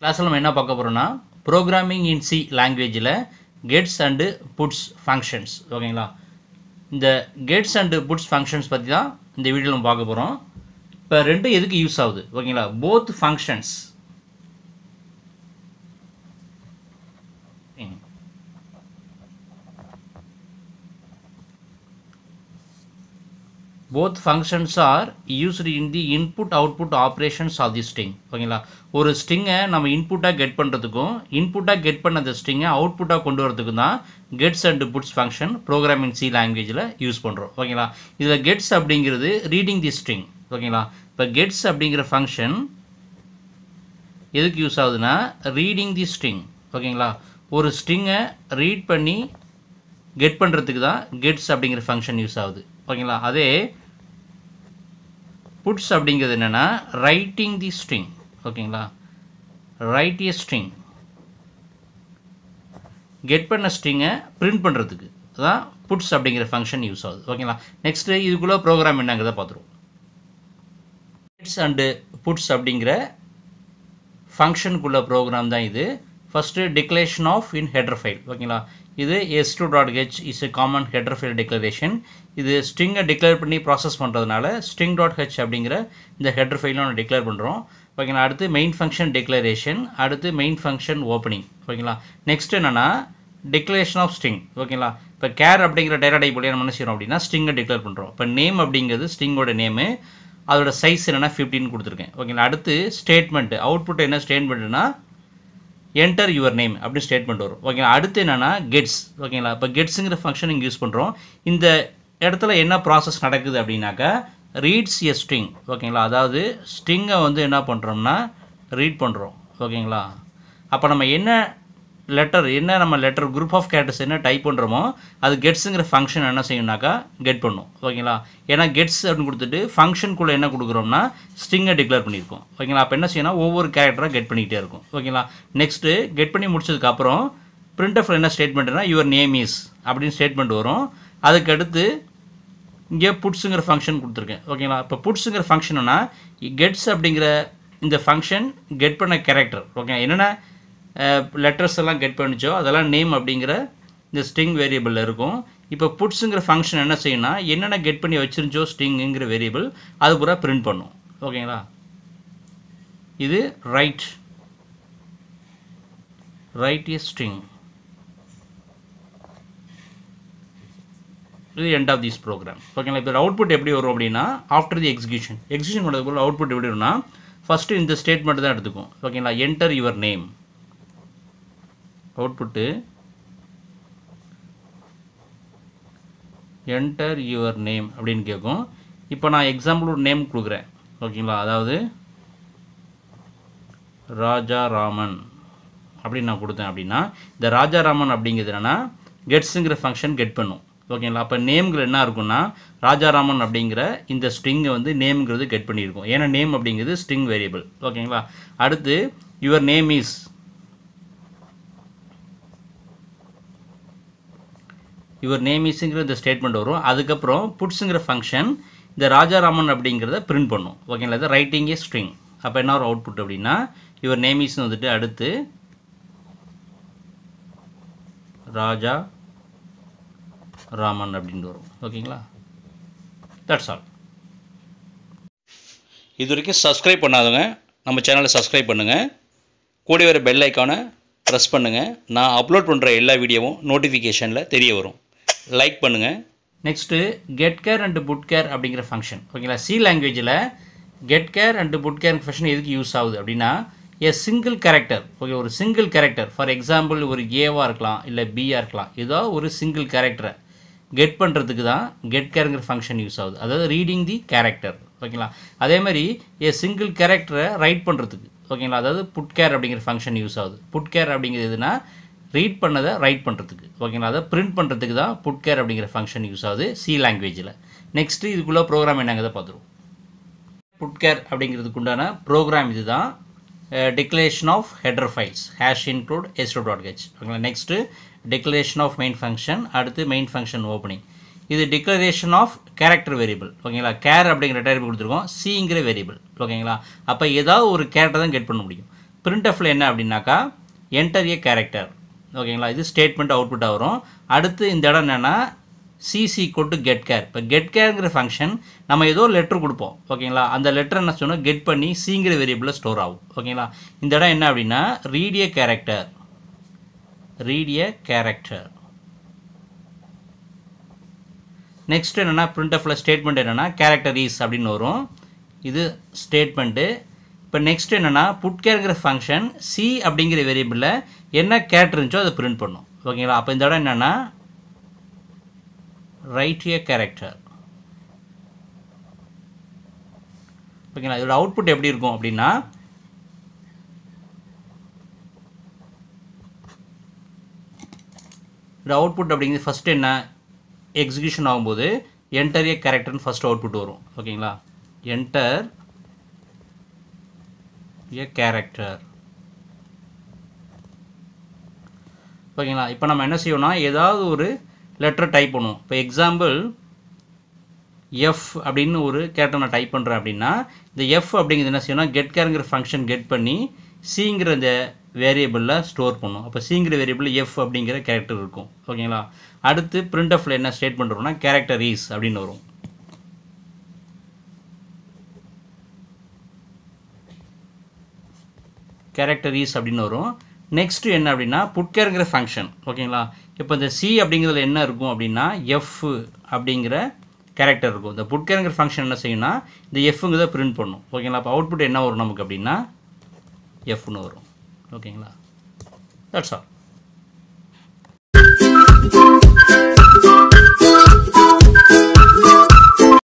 கிளாஸில் நம்ம என்ன பார்க்க போகிறோம்னா ப்ரோக்ராமிங் இன் சி லாங்குவேஜில் கெட்ஸ் அண்டு புட்ஸ் ஃபங்க்ஷன்ஸ் ஓகேங்களா இந்த கெட்ஸ் அண்டு புட்ஸ் ஃபங்க்ஷன்ஸ் பற்றி தான் இந்த வீடியோவில் நம்ம பார்க்க போகிறோம் இப்போ ரெண்டும் எதுக்கு யூஸ் ஆகுது ஓகேங்களா both functions both functions are used in the input output operations of the string ஓகேங்களா ஒரு ஸ்டிங்கை நம்ம இன்புட்டாக கெட் பண்ணுறதுக்கும் இன்புட்டாக கெட் பண்ண அந்த ஸ்ட்ரிங்கை அவுட்புட்டாக கொண்டு வரதுக்கும் தான் gets and puts function programming C லாங்குவேஜில் யூஸ் பண்ணுறோம் ஓகேங்களா இதில் கெட்ஸ் அப்படிங்கிறது ரீடிங் தி ஸ்ட்ரிங் ஓகேங்களா இப்போ கெட்ஸ் அப்படிங்கிற ஃபங்க்ஷன் எதுக்கு யூஸ் ஆகுதுன்னா ரீடிங் தி ஸ்ட்ரிங் ஓகேங்களா ஒரு ஸ்ட்ரிங்கை ரீட் பண்ணி கெட் பண்ணுறதுக்கு தான் கெட்ஸ் அப்படிங்கிற ஃபங்க்ஷன் யூஸ் ஆகுது ஓகேங்களா அதே புட்ஸ் அப்படிங்கிறது என்னென்னா ரைட்டிங் தி ஸ்ட்ரிங் ஓகேங்களா ரைட் ஏ ஸ்ட்ரிங் கெட் பண்ண ஸ்ட்ரிங்கை பிரிண்ட் பண்ணுறதுக்கு அதான் புட்ஸ் அப்படிங்கிற ஃபங்க்ஷன் யூஸ் ஆகுது ஓகேங்களா நெக்ஸ்ட்டு இதுக்குள்ளே ப்ரோக்ராம் என்னங்கிறத பார்த்துருவோம் கெட்ஸ் அண்டு புட்ஸ் அப்படிங்கிற ஃபங்க்ஷனுக்குள்ள ப்ரோக்ராம் தான் இது first declaration of in header file file ஓகேங்களா இது s2.h dot H is a common declaration இது string டிக்ளேர் பண்ணி ப்ராசஸ் பண்ணுறதுனால ஸ்ட்ரிங் டாட் ஹெச் அப்படிங்கிற இந்த header ஃபைலும் நான் டிக்ளேர் பண்ணுறோம் ஓகேங்களா அடுத்து மெயின் ஃபங்க்ஷன் டிக்ளரேஷன் அடுத்து மெயின் ஃபங்க்ஷன் ஓப்பனிங் ஓகேங்களா next என்னென்னா declaration ஆஃப் string ஓகேங்களா இப்போ கேர் அப்படிங்கிற டேரா டைப்லேயே நம்ம என்ன செய்கிறோம் அப்படின்னா ஸ்ட்ரிங்கை டிக்ளேர் பண்ணுறோம் இப்போ நேம் அப்படிங்கிறது ஸ்ட்ரிங்கோட நேமு அதோட சைஸ் என்னென்னா ஃபிஃப்டின் கொடுத்துருக்கேன் அடுத்து ஸ்டேட்மெண்ட்டு அவுட்புட் என்ன ஸ்டேட்மெண்ட்டுனா என்டர் யுவர் நேம் அப்படி statement வரும் ஓகேங்களா அடுத்து என்னென்னா கெட்ஸ் ஓகேங்களா இப்போ கெட்ஸுங்கிற ஃபங்க்ஷன் இங்கே யூஸ் பண்ணுறோம் இந்த இடத்துல என்ன ப்ராசஸ் நடக்குது அப்படின்னாக்கா ரீட்ஸ் எ ஸ்ட்ரிங் ஓகேங்களா அதாவது ஸ்ட்ரிங்கை வந்து என்ன பண்ணுறோம்னா ரீட் பண்ணுறோம் ஓகேங்களா அப்போ நம்ம என்ன லெட்டர் என்ன நம்ம லெட்டர் குரூப் ஆஃப் கேரக்டர்ஸ் என்ன டைப் பண்ணுறோமோ அது கெட்ஸுங்கிற ஃபங்க்ஷன் என்ன செய்யணும்னாக்கா கெட் பண்ணும் ஓகேங்களா ஏன்னா கெட்ஸ் அப்படின்னு கொடுத்துட்டு ஃபங்க்ஷனுக்குள்ளே என்ன கொடுக்குறோம்னா ஸ்ட்ரிங்கை டிக்ளேர் பண்ணியிருக்கோம் ஓகேங்களா அப்போ என்ன செய்யணும் ஒவ்வொரு கேரக்டராக கெட் பண்ணிக்கிட்டே இருக்கும் ஓகேங்களா நெக்ஸ்ட்டு கெட் பண்ணி முடிச்சதுக்கப்புறம் பிரிண்ட் ஆஃப் என்ன ஸ்டேட்மெண்ட்னா யுவர் நேம் இஸ் அப்படின்னு ஸ்டேட்மெண்ட் வரும் அதுக்கடுத்து இங்கே புட்ஸுங்கிற ஃபங்க்ஷன் கொடுத்துருக்கேன் ஓகேங்களா இப்போ புட்ஸுங்கிற ஃபங்க்ஷன்னா கெட்ஸ் அப்படிங்கிற இந்த ஃபங்க்ஷன் கெட் பண்ண கேரக்டர் ஓகே என்னென்ன லெட்டர்ஸ் எல்லாம் கெட் பண்ணிச்சோ அதெல்லாம் நேம் அப்படிங்கிற இந்த ஸ்ட்ரிங் வேரியபிளில் இருக்கும் இப்போ புட்ஸுங்கிற ஃபங்க்ஷன் என்ன செய்யணும்னா என்னென்ன கெட் பண்ணி வச்சிருந்தோ ஸ்ட்ரிங்குங்கிற வேரியபிள் அது பூரா பிரிண்ட் பண்ணும் ஓகேங்களா இது ரைட் ரைட் இஸ் ஸ்ட்ரிங் இது எண்ட் ஆஃப் திஸ் ப்ரோக்ராம் ஓகேங்களா இப்போ அவுட்புட் எப்படி வரும் அப்படின்னா ஆஃப்டர் தி எக்ஸிக்யூஷன் எக்ஸிக்யூஷன் பண்ணுறது அவுட்புட் எப்படி வரும்னா ஃபஸ்ட்டு இந்த ஸ்டேட்மெண்ட் தான் எடுத்துக்கும் ஓகேங்களா enter your name output enter your name அப்படின்னு கேட்கும் இப்போ நான் எக்ஸாம்பிள் ஒரு நேம் கொடுக்குறேன் ஓகேங்களா அதாவது ராஜா ராமன் அப்படின்னு நான் கொடுத்தேன் அப்படின்னா இந்த ராஜா ராமன் அப்படிங்கிறது என்னென்னா கெட்ஸுங்கிற ஃபங்க்ஷன் கெட் பண்ணும் ஓகேங்களா அப்போ நேம்ங்கிற என்ன இருக்குன்னா ராஜாராமன் அப்படிங்கிற இந்த ஸ்ட்ரிங்கை வந்து நேம்ங்கிறது கெட் பண்ணியிருக்கும் ஏன்னா நேம் அப்படிங்கிறது ஸ்ட்ரிங் வேரியபிள் ஓகேங்களா அடுத்து your name is your name இஸ்ங்கிற இந்த ஸ்டேட்மெண்ட் வரும் அதுக்கப்புறம் புட்ஸுங்கிற ஃபங்க்ஷன் இந்த ராஜாராமன் அப்படிங்கிறத பிரிண்ட் பண்ணும் ஓகேங்களா இது ரைட்டிங் ஏ ஸ்ட்ரிங் அப்போ என்ன ஒரு அவுட்புட் அப்படின்னா இவர் நேம் இஸ் வந்துட்டு அடுத்து ராஜா ராமன் அப்படின்னு வரும் ஓகேங்களா தட்ஸ் ஆல் இது வரைக்கும் சப்ஸ்கிரைப் பண்ணாதவங்க நம்ம சேனலை சப்ஸ்கிரைப் பண்ணுங்கள் கூடிய வர பெல் ஐக்கானை ப்ரெஸ் பண்ணுங்கள் நான் அப்லோட் பண்ணுற எல்லா வீடியோவும் நோட்டிஃபிகேஷனில் தெரிய வரும் லைக் பண்ணுங்கள் next get char and put char அப்படிங்கிற ஃபங்க்ஷன் ஓகேங்களா சி லாங்குவேஜில் get char and put char function எதுக்கு யூஸ் ஆகுது அப்படின்னா ஏ சிங்கிள் கேரக்டர் ஓகே ஒரு சிங்கிள் கேரக்டர் ஃபார் எக்ஸாம்பிள் ஒரு ஏவாக இருக்கலாம் இல்லை பியாக இருக்கலாம் ஏதோ ஒரு சிங்கிள் கேரக்டரை கெட் பண்ணுறதுக்கு தான் கெட் கேருங்கிற ஃபங்க்ஷன் யூஸ் ஆகுது அதாவது ரீடிங் தி கேரக்டர் ஓகேங்களா அதே மாதிரி ஏ சிங்கிள் கேரக்டரை ரைட் பண்ணுறதுக்கு ஓகேங்களா அதாவது புட் கேர் அப்படிங்கிற ஃபங்க்ஷன் யூஸ் ஆகுது புட் கேர் அப்படிங்கிறது எதுனா ரீட் பண்ணதை ரைட் பண்ணுறதுக்கு ஓகேங்களா அதை பிரிண்ட் பண்ணுறதுக்கு தான் புட் கேர் அப்படிங்கிற ஃபங்க்ஷன் யூஸ் ஆகுது சி லாங்குவேஜில் நெக்ஸ்ட்டு இதுக்குள்ளே ப்ரோக்ராம் என்னங்கிறத பார்த்துருவோம் புட்கேர் அப்படிங்கிறதுக்கு உண்டான ப்ரோக்ராம் uh, இது தான் declaration of header files hash include stdio dot H ஓகேங்களா next declaration of main function அடுத்து மெயின் ஃபங்க்ஷன் ஓப்பனிங் இது டிக்ளரேஷன் ஆஃப் கேரக்டர் வேரியபிள் ஓகேங்களா கேர் அப்படிங்கிற டைப் கொடுத்துருக்கோம் சிங்கிற வேரியபிள் ஓகேங்களா அப்போ ஏதாவது ஒரு கேரக்டர் தான் கெட் பண்ண முடியும் பிரிண்ட் ஆஃபில் என்ன அப்படின்னாக்கா என்டர் ஏ கேரக்டர் ஓகேங்களா இது ஸ்டேட்மெண்ட் அவுட்புட்டாக வரும் அடுத்து இந்த இடம் என்னென்னா சிசி கொட்டு கெட் கேர் இப்போ கெட் கேர்ங்கிற ஃபங்க்ஷன் நம்ம ஏதோ லெட்ரு கொடுப்போம் ஓகேங்களா அந்த லெட்டர் என்ன சொன்னால் கெட் பண்ணி சிங்கிற வேரியபிளில் ஸ்டோர் ஆகும் ஓகேங்களா இந்த இடம் என்ன அப்படின்னா read a character read a character next என்னென்னா பிரிண்ட் ஆஃபில் ஸ்டேட்மெண்ட் என்னென்னா கேரக்டர் ஈஸ் அப்படின்னு வரும் இது ஸ்டேட்மெண்ட்டு இப்போ நெக்ஸ்ட் என்னென்னா புட் கேர்ங்கிற ஃபங்க்ஷன் சி அப்படிங்கிற வேரியபிளில் என்ன கேட் இருந்துச்சோ அதை பிரிண்ட் பண்ணும் ஓகேங்களா அப்போ இந்த இடம் என்னென்னா ரைட் ஏ கேரக்டர் ஓகேங்களா இதோட அவுட்புட் எப்படி இருக்கும் அப்படின்னா இதோட அவுட்புட் அப்படிங்கிறது ஃபஸ்ட்டு என்ன எக்ஸிக்யூஷன் ஆகும்போது என்டர் ஏ கேரக்டர்னு ஃபஸ்ட் அவுட்புட் வரும் ஓகேங்களா என்டர் a character ஓகேங்களா இப்போ நம்ம என்ன செய்யணும்னா ஏதாவது ஒரு லெட்டர் டைப் பண்ணுவோம் இப்போ எக்ஸாம்பிள் எஃப் அப்படின்னு ஒரு கேரக்டர் நான் டைப் பண்ணுறேன் அப்படின்னா இந்த எஃப் அப்படிங்கிறது என்ன செய்யணும் கெட் கேருங்கிற ஃபங்க்ஷன் கெட் பண்ணி சிங்கிற இந்த வேரியபிளில் ஸ்டோர் பண்ணும் அப்போ சிங்கிற வேரியபிள் எஃப் அப்படிங்கிற கேரக்டர் இருக்கும் ஓகேங்களா அடுத்து பிரிண்ட் ஆஃபில் என்ன ஸ்டேட் பண்ணுறோம்னா கேரக்டர் ஈஸ் அப்படின்னு வரும் கேரக்டரிஸ் அப்படின்னு வரும் நெக்ஸ்ட்டு என்ன அப்படின்னா புட்கேருங்கிற ஃபங்க்ஷன் ஓகேங்களா இப்போ இந்த சி அப்படிங்கிறதுல என்ன இருக்கும் அப்படின்னா எஃப் அப்படிங்கிற கேரக்டர் இருக்கும் இந்த புட்கேருங்கிற ஃபங்க்ஷன் என்ன செய்யணும்னா இந்த எஃப்ங்கிறத பிரிண்ட் பண்ணும் ஓகேங்களா அப்போ அவுட்புட் என்ன வரும் நமக்கு அப்படின்னா எஃப்னு வரும் ஓகேங்களா தட்ஸ் ஆல்